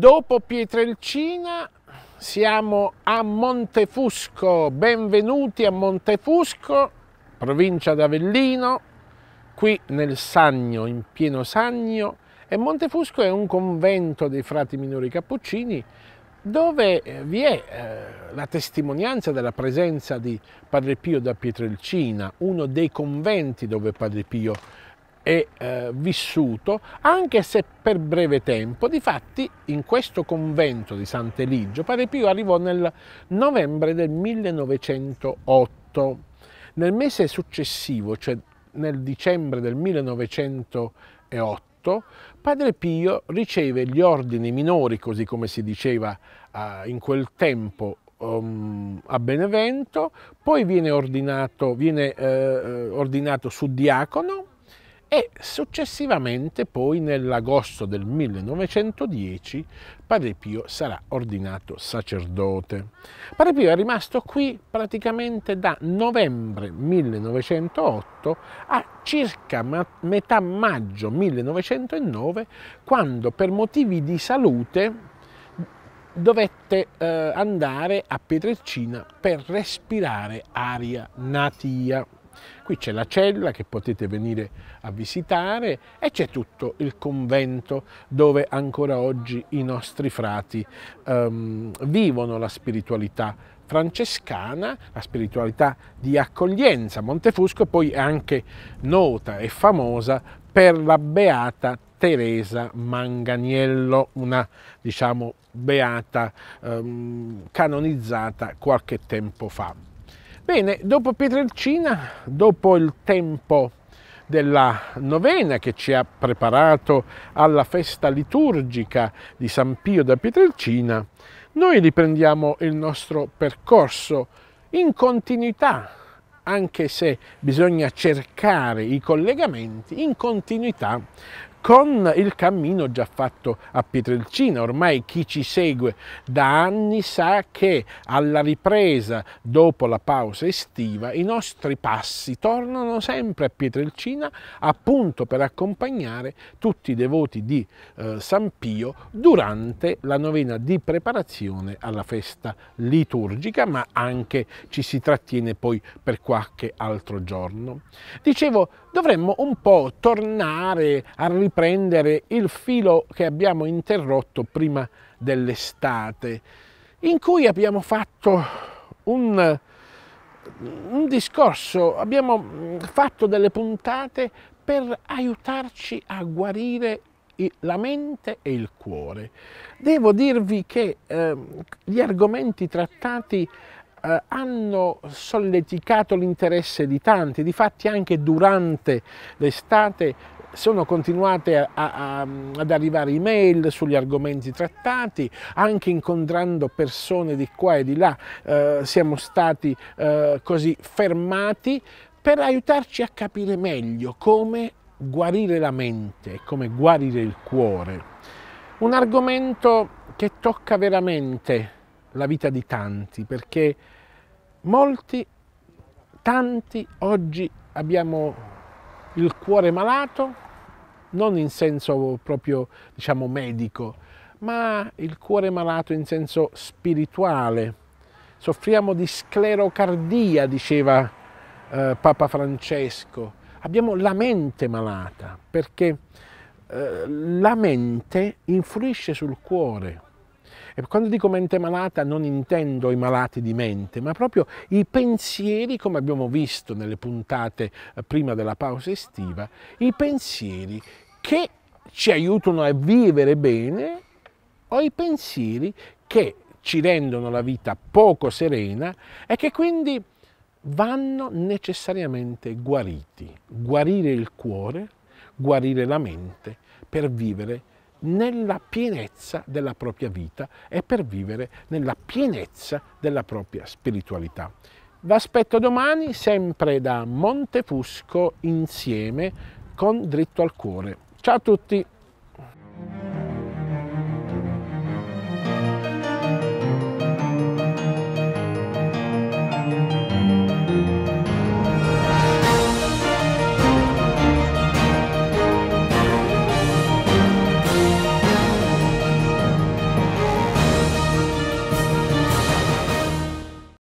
Dopo Pietrelcina siamo a Montefusco, benvenuti a Montefusco, provincia d'Avellino, qui nel Sagno, in pieno Sagno, e Montefusco è un convento dei frati minori cappuccini dove vi è eh, la testimonianza della presenza di Padre Pio da Pietrelcina, uno dei conventi dove Padre Pio e eh, vissuto, anche se per breve tempo. Difatti, in questo convento di Sant'Eligio, Padre Pio arrivò nel novembre del 1908. Nel mese successivo, cioè nel dicembre del 1908, Padre Pio riceve gli ordini minori, così come si diceva eh, in quel tempo Um, a Benevento, poi viene ordinato, viene, eh, eh ordinato su diacono e successivamente poi nell'agosto del 1910 Padre Pio sarà ordinato sacerdote. Padre Pio è rimasto qui praticamente da novembre 1908 a circa metà maggio 1909 quando per motivi di salute dovette eh, andare a Pietrelcina per respirare aria natia. Qui c'è la cella che potete venire a visitare e c'è tutto il convento dove ancora oggi i nostri frati um, vivono la spiritualità francescana, la spiritualità di accoglienza. Montefusco poi è anche nota e famosa per la beata Teresa Manganiello, una diciamo beata um, canonizzata qualche tempo fa. Bene, dopo Pietrelcina, dopo il tempo della novena che ci ha preparato alla festa liturgica di San Pio da Pietrelcina, noi riprendiamo il nostro percorso in continuità, anche se bisogna cercare i collegamenti in continuità con il cammino già fatto a Pietrelcina. Ormai chi ci segue da anni sa che alla ripresa dopo la pausa estiva i nostri passi tornano sempre a Pietrelcina appunto per accompagnare tutti i devoti di eh, San Pio durante la novena di preparazione alla festa liturgica, ma anche ci si trattiene poi per qualche altro giorno. Dicevo, dovremmo un po' tornare a riprendere riprendere il filo che abbiamo interrotto prima dell'estate, in cui abbiamo fatto un, un discorso, abbiamo mm, fatto delle puntate per aiutarci a guarire la mente e il cuore. Devo dirvi che eh, gli argomenti trattati eh, hanno solleticato l'interesse di tanti, difatti anche durante l'estate sono continuate a, a, ad arrivare email sugli argomenti trattati, anche incontrando persone di qua e di là eh, siamo stati eh, così fermati per aiutarci a capire meglio come guarire la mente, come guarire il cuore. Un argomento che tocca veramente la vita di tanti, perché molti, tanti oggi abbiamo il cuore malato, non in senso proprio diciamo medico, ma il cuore malato in senso spirituale. Soffriamo di sclerocardia, diceva eh, Papa Francesco. Abbiamo la mente malata perché eh, la mente influisce sul cuore. E quando dico mente malata non intendo i malati di mente, ma proprio i pensieri, come abbiamo visto nelle puntate eh, prima della pausa estiva, i pensieri che ci aiutano a vivere bene o i pensieri che ci rendono la vita poco serena e che quindi vanno necessariamente guariti. Guarire il cuore, guarire la mente per vivere bene nella pienezza della propria vita e per vivere nella pienezza della propria spiritualità. Vi aspetto domani sempre da Montefusco insieme con Dritto al Cuore. Ciao a tutti!